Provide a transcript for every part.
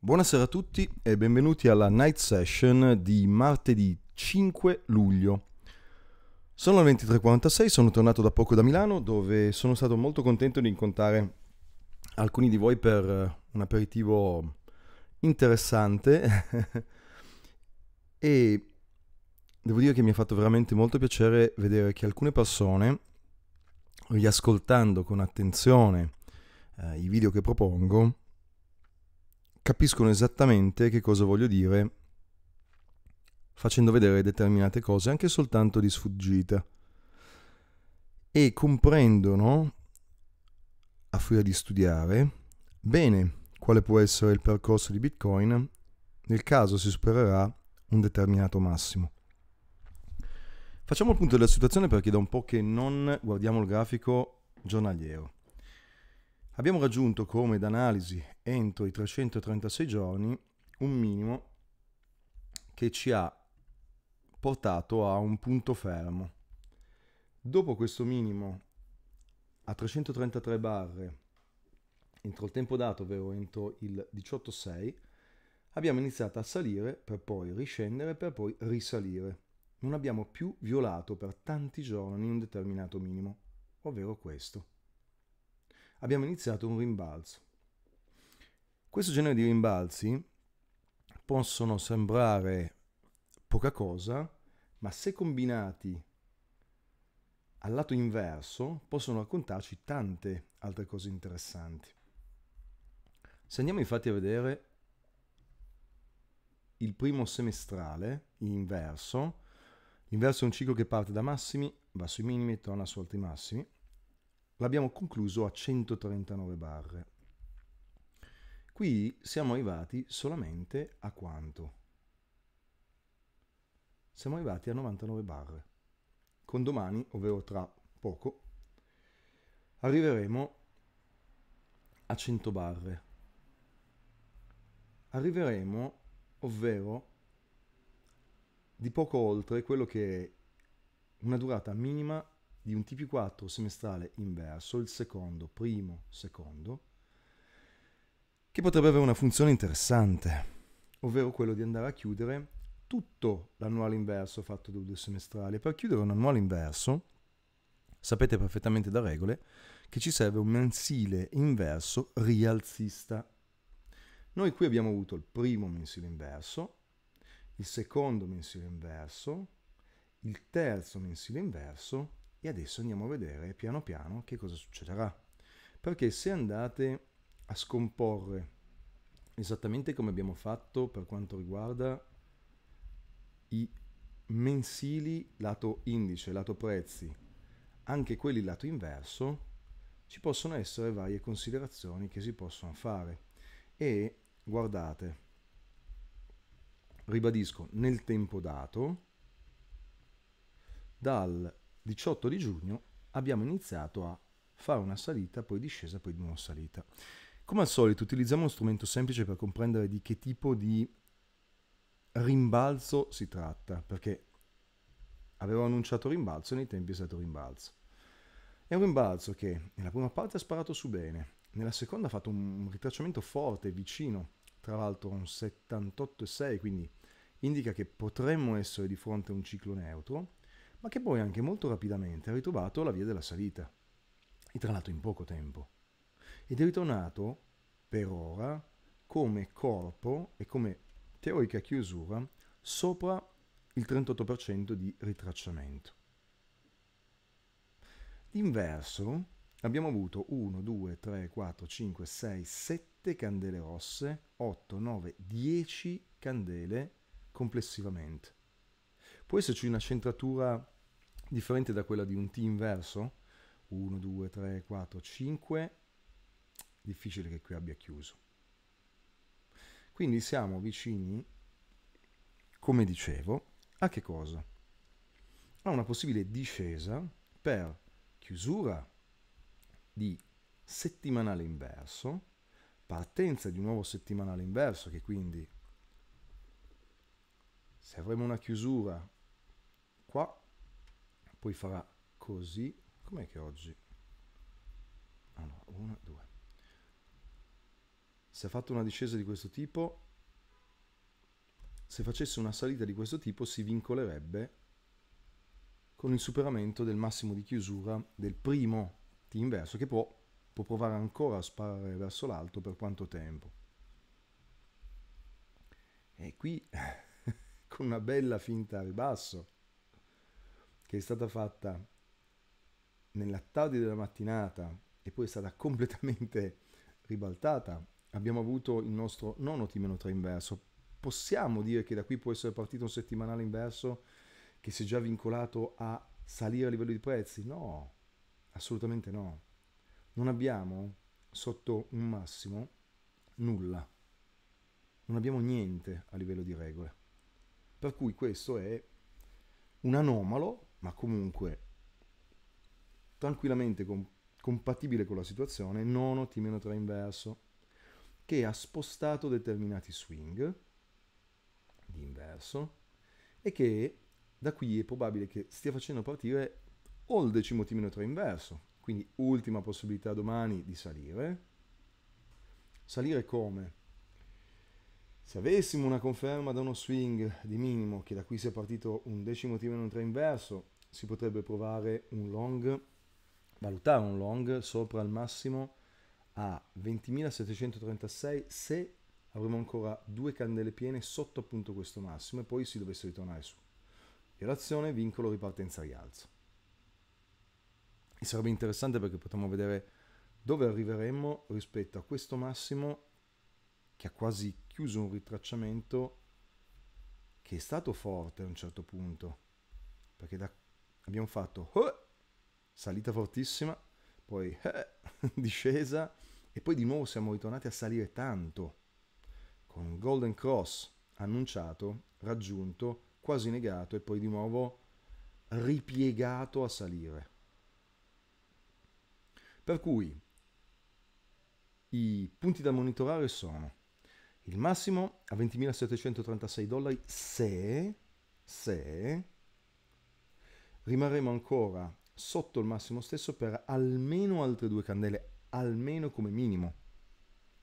Buonasera a tutti e benvenuti alla night session di martedì 5 luglio. Sono le 23.46, sono tornato da poco da Milano dove sono stato molto contento di incontrare alcuni di voi per eh, un aperitivo interessante e devo dire che mi ha fatto veramente molto piacere vedere che alcune persone, riascoltando con attenzione eh, i video che propongo, capiscono esattamente che cosa voglio dire facendo vedere determinate cose anche soltanto di sfuggita e comprendono a furia di studiare bene quale può essere il percorso di Bitcoin nel caso si supererà un determinato massimo. Facciamo il punto della situazione perché da un po' che non guardiamo il grafico giornaliero. Abbiamo raggiunto, come d'analisi, entro i 336 giorni, un minimo che ci ha portato a un punto fermo. Dopo questo minimo a 333 barre entro il tempo dato, ovvero entro il 18.6, abbiamo iniziato a salire per poi riscendere per poi risalire. Non abbiamo più violato per tanti giorni un determinato minimo, ovvero questo abbiamo iniziato un rimbalzo. Questo genere di rimbalzi possono sembrare poca cosa, ma se combinati al lato inverso possono raccontarci tante altre cose interessanti. Se andiamo infatti a vedere il primo semestrale inverso, l'inverso è un ciclo che parte da massimi, va sui minimi e torna su altri massimi, l'abbiamo concluso a 139 barre. Qui siamo arrivati solamente a quanto? Siamo arrivati a 99 barre. Con domani, ovvero tra poco, arriveremo a 100 barre. Arriveremo, ovvero, di poco oltre quello che è una durata minima di un TP4 semestrale inverso, il secondo, primo, secondo, che potrebbe avere una funzione interessante, ovvero quello di andare a chiudere tutto l'annuale inverso fatto da due semestrali. Per chiudere un annuale inverso, sapete perfettamente da regole che ci serve un mensile inverso rialzista. Noi qui abbiamo avuto il primo mensile inverso, il secondo mensile inverso, il terzo mensile inverso e adesso andiamo a vedere piano piano che cosa succederà. Perché se andate a scomporre esattamente come abbiamo fatto per quanto riguarda i mensili lato indice, lato prezzi, anche quelli lato inverso, ci possono essere varie considerazioni che si possono fare. E guardate, ribadisco, nel tempo dato, dal 18 di giugno abbiamo iniziato a fare una salita, poi discesa, poi di nuovo salita. Come al solito utilizziamo uno strumento semplice per comprendere di che tipo di rimbalzo si tratta, perché avevo annunciato rimbalzo e nei tempi è stato rimbalzo. È un rimbalzo che nella prima parte ha sparato su bene, nella seconda ha fatto un ritracciamento forte, vicino, tra l'altro un 78,6, quindi indica che potremmo essere di fronte a un ciclo neutro, ma che poi anche molto rapidamente ha ritrovato la via della salita, e tra l'altro in poco tempo. Ed è ritornato, per ora, come corpo e come teorica chiusura sopra il 38% di ritracciamento. D'inverso abbiamo avuto 1, 2, 3, 4, 5, 6, 7 candele rosse, 8, 9, 10 candele complessivamente. Può esserci una centratura differente da quella di un T inverso, 1, 2, 3, 4, 5, difficile che qui abbia chiuso. Quindi siamo vicini, come dicevo, a che cosa? A una possibile discesa per chiusura di settimanale inverso, partenza di un nuovo settimanale inverso che quindi se avremo una chiusura qua poi farà così com'è che oggi allora ah, una due se ha fatto una discesa di questo tipo se facesse una salita di questo tipo si vincolerebbe con il superamento del massimo di chiusura del primo T inverso che può, può provare ancora a sparare verso l'alto per quanto tempo e qui con una bella finta a ribasso che è stata fatta nella tardi della mattinata e poi è stata completamente ribaltata. Abbiamo avuto il nostro nono T 3 inverso. Possiamo dire che da qui può essere partito un settimanale inverso che si è già vincolato a salire a livello di prezzi? No, assolutamente no. Non abbiamo sotto un massimo nulla. Non abbiamo niente a livello di regole. Per cui questo è un anomalo ma comunque tranquillamente com- compatibile con la situazione, nono T-3 inverso, che ha spostato determinati swing di inverso e che da qui è probabile che stia facendo partire o il decimo T-3 inverso, quindi ultima possibilità domani di salire. Salire come? Se avessimo una conferma da uno swing di minimo, che da qui sia partito un decimo tiro in un tre inverso, si potrebbe provare un long, valutare un long sopra al massimo a 20.736 se avremo ancora due candele piene sotto appunto questo massimo e poi si dovesse ritornare su. Relazione, vincolo, ripartenza, rialzo. E sarebbe interessante perché potremmo vedere dove arriveremmo rispetto a questo massimo che ha quasi chiuso un ritracciamento che è stato forte a un certo punto, perché da, abbiamo fatto oh, salita fortissima, poi eh, discesa e poi di nuovo siamo ritornati a salire tanto, con un golden cross annunciato, raggiunto, quasi negato e poi di nuovo ripiegato a salire. Per cui i punti da monitorare sono il massimo a 20.736 dollari se, se rimarremo ancora sotto il massimo stesso per almeno altre due candele, almeno come minimo.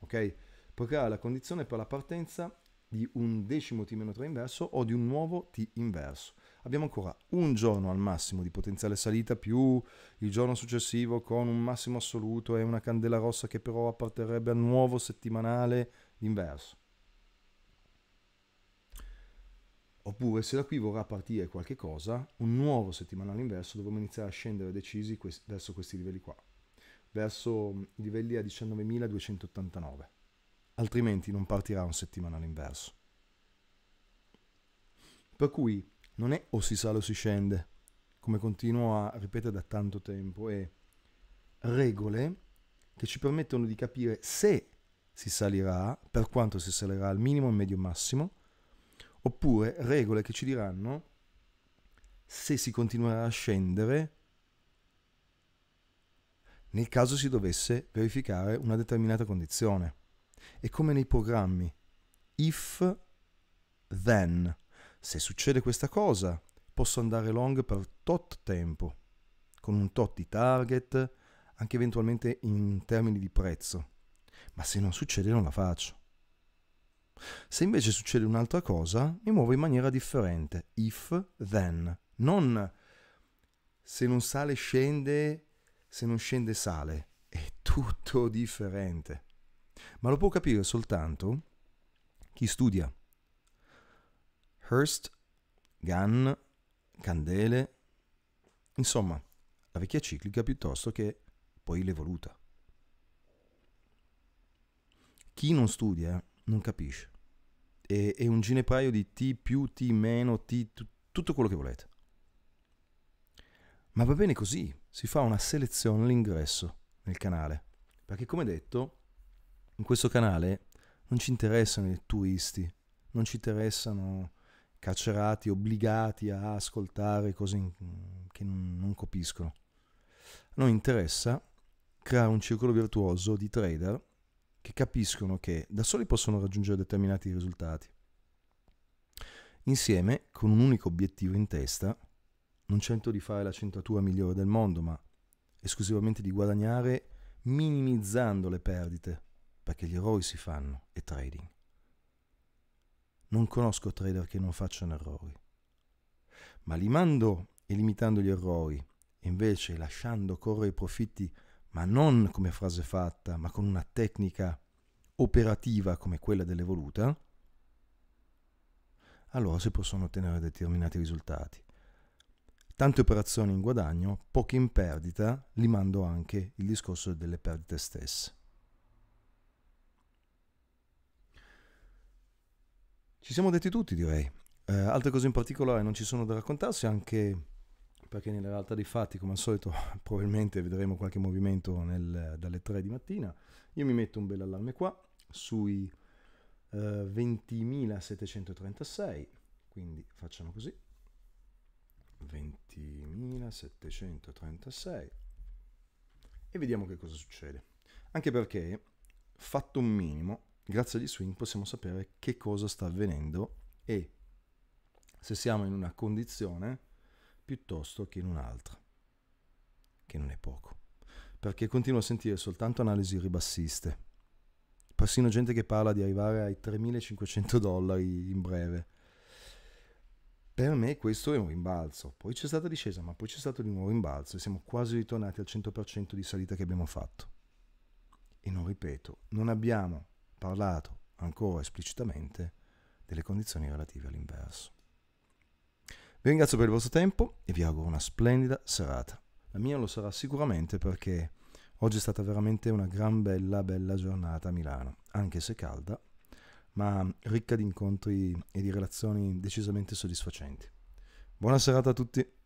Ok? Può creare la condizione per la partenza di un decimo T 3 inverso o di un nuovo T inverso. Abbiamo ancora un giorno al massimo di potenziale salita più il giorno successivo con un massimo assoluto e una candela rossa che però apparterebbe al nuovo settimanale l'inverso. Oppure se da qui vorrà partire qualche cosa, un nuovo settimanale inverso dovremo iniziare a scendere decisi quest verso questi livelli qua, verso mm, i livelli a 19.289, altrimenti non partirà un settimanale inverso. Per cui non è o si sale o si scende, come continuo a ripetere da tanto tempo, è regole che ci permettono di capire se si salirà, per quanto si salirà al minimo, medio massimo, oppure regole che ci diranno se si continuerà a scendere nel caso si dovesse verificare una determinata condizione. E come nei programmi, if, then. Se succede questa cosa, posso andare long per tot tempo, con un tot di target, anche eventualmente in termini di prezzo. Ma se non succede non la faccio. Se invece succede un'altra cosa, mi muovo in maniera differente. If, then. Non se non sale scende, se non scende sale. È tutto differente. Ma lo può capire soltanto chi studia. Hearst, Gunn, Candele, insomma, la vecchia ciclica piuttosto che poi l'evoluta chi non studia eh, non capisce. È, è un ginepraio di T più, T meno, T, t tutto quello che volete. Ma va bene così, si fa una selezione all'ingresso nel canale. Perché come detto, in questo canale non ci interessano i turisti, non ci interessano carcerati obbligati a ascoltare cose che non capiscono. A noi interessa creare un circolo virtuoso di trader che capiscono che da soli possono raggiungere determinati risultati. Insieme, con un unico obiettivo in testa, non certo di fare la centratura migliore del mondo, ma esclusivamente di guadagnare minimizzando le perdite, perché gli errori si fanno e trading. Non conosco trader che non facciano errori, ma limando e limitando gli errori, invece lasciando correre i profitti ma non come frase fatta, ma con una tecnica operativa come quella dell'evoluta, allora si possono ottenere determinati risultati. Tante operazioni in guadagno, poche in perdita, limando anche il discorso delle perdite stesse. Ci siamo detti tutti, direi. Eh, altre cose in particolare non ci sono da raccontarsi, anche perché nella realtà dei fatti, come al solito, probabilmente vedremo qualche movimento nel, dalle 3 di mattina. Io mi metto un bel allarme qua sui eh, 20.736, quindi facciamo così. 20.736 e vediamo che cosa succede. Anche perché, fatto un minimo, grazie agli swing possiamo sapere che cosa sta avvenendo e se siamo in una condizione piuttosto che in un'altra, che non è poco, perché continuo a sentire soltanto analisi ribassiste, persino gente che parla di arrivare ai 3.500 dollari in breve. Per me questo è un rimbalzo, poi c'è stata discesa, ma poi c'è stato di nuovo rimbalzo e siamo quasi ritornati al 100% di salita che abbiamo fatto. E non ripeto, non abbiamo parlato ancora esplicitamente delle condizioni relative all'inverso. Vi ringrazio per il vostro tempo e vi auguro una splendida serata. La mia lo sarà sicuramente perché oggi è stata veramente una gran bella, bella giornata a Milano, anche se calda, ma ricca di incontri e di relazioni decisamente soddisfacenti. Buona serata a tutti!